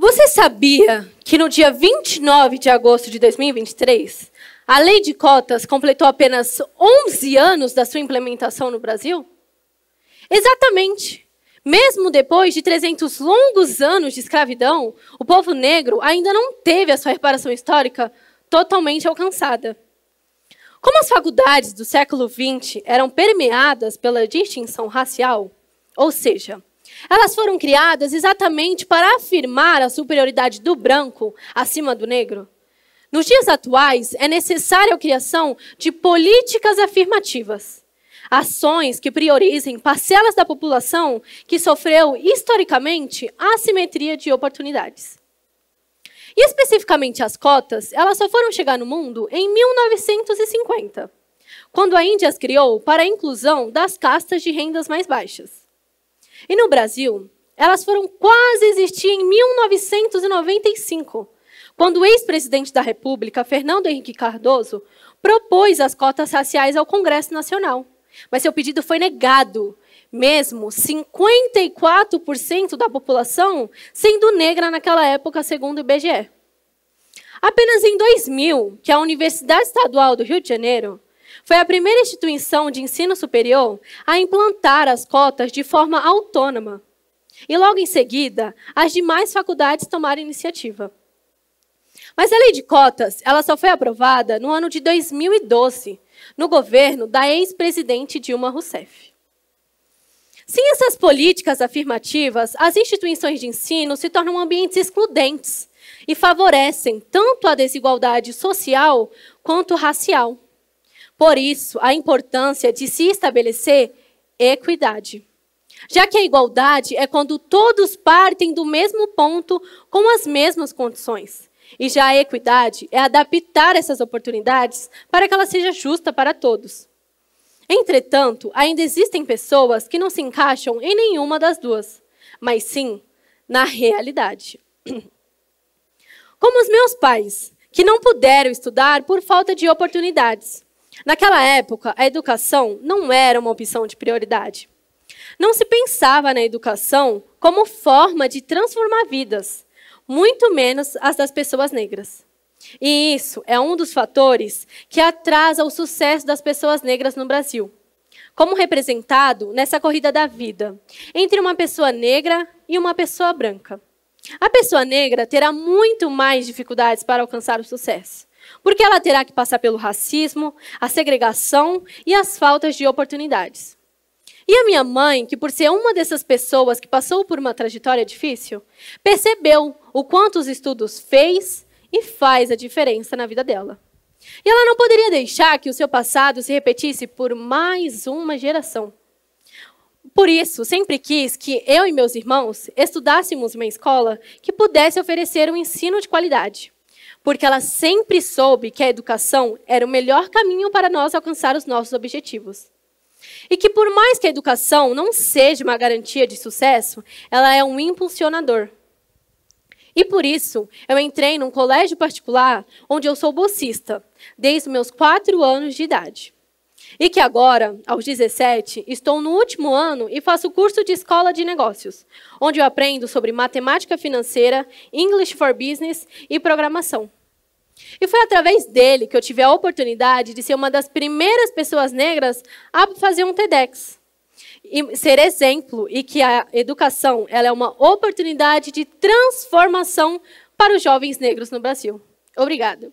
Você sabia que no dia 29 de agosto de 2023, a lei de cotas completou apenas 11 anos da sua implementação no Brasil? Exatamente. Mesmo depois de 300 longos anos de escravidão, o povo negro ainda não teve a sua reparação histórica totalmente alcançada. Como as faculdades do século XX eram permeadas pela distinção racial, ou seja, elas foram criadas exatamente para afirmar a superioridade do branco acima do negro. Nos dias atuais, é necessária a criação de políticas afirmativas. Ações que priorizem parcelas da população que sofreu historicamente assimetria de oportunidades. E especificamente as cotas, elas só foram chegar no mundo em 1950, quando a Índia as criou para a inclusão das castas de rendas mais baixas. E no Brasil, elas foram quase existir em 1995, quando o ex-presidente da República, Fernando Henrique Cardoso, propôs as cotas raciais ao Congresso Nacional. Mas seu pedido foi negado, mesmo 54% da população sendo negra naquela época, segundo o IBGE. Apenas em 2000, que a Universidade Estadual do Rio de Janeiro foi a primeira instituição de ensino superior a implantar as cotas de forma autônoma. E logo em seguida, as demais faculdades tomaram iniciativa. Mas a lei de cotas, ela só foi aprovada no ano de 2012, no governo da ex-presidente Dilma Rousseff. Sem essas políticas afirmativas, as instituições de ensino se tornam ambientes excludentes e favorecem tanto a desigualdade social quanto racial. Por isso, a importância de se estabelecer equidade. Já que a igualdade é quando todos partem do mesmo ponto com as mesmas condições. E já a equidade é adaptar essas oportunidades para que ela seja justa para todos. Entretanto, ainda existem pessoas que não se encaixam em nenhuma das duas, mas sim na realidade. Como os meus pais, que não puderam estudar por falta de oportunidades. Naquela época, a educação não era uma opção de prioridade. Não se pensava na educação como forma de transformar vidas, muito menos as das pessoas negras. E isso é um dos fatores que atrasa o sucesso das pessoas negras no Brasil, como representado nessa corrida da vida entre uma pessoa negra e uma pessoa branca. A pessoa negra terá muito mais dificuldades para alcançar o sucesso, porque ela terá que passar pelo racismo, a segregação e as faltas de oportunidades. E a minha mãe, que por ser uma dessas pessoas que passou por uma trajetória difícil, percebeu o quanto os estudos fez e faz a diferença na vida dela. E ela não poderia deixar que o seu passado se repetisse por mais uma geração. Por isso, sempre quis que eu e meus irmãos estudássemos uma escola que pudesse oferecer um ensino de qualidade, porque ela sempre soube que a educação era o melhor caminho para nós alcançar os nossos objetivos. E que, por mais que a educação não seja uma garantia de sucesso, ela é um impulsionador. E por isso, eu entrei num colégio particular onde eu sou bolsista, desde os meus quatro anos de idade. E que agora, aos 17, estou no último ano e faço curso de escola de negócios, onde eu aprendo sobre matemática financeira, English for Business e programação. E foi através dele que eu tive a oportunidade de ser uma das primeiras pessoas negras a fazer um TEDx. E ser exemplo e que a educação ela é uma oportunidade de transformação para os jovens negros no Brasil. Obrigada.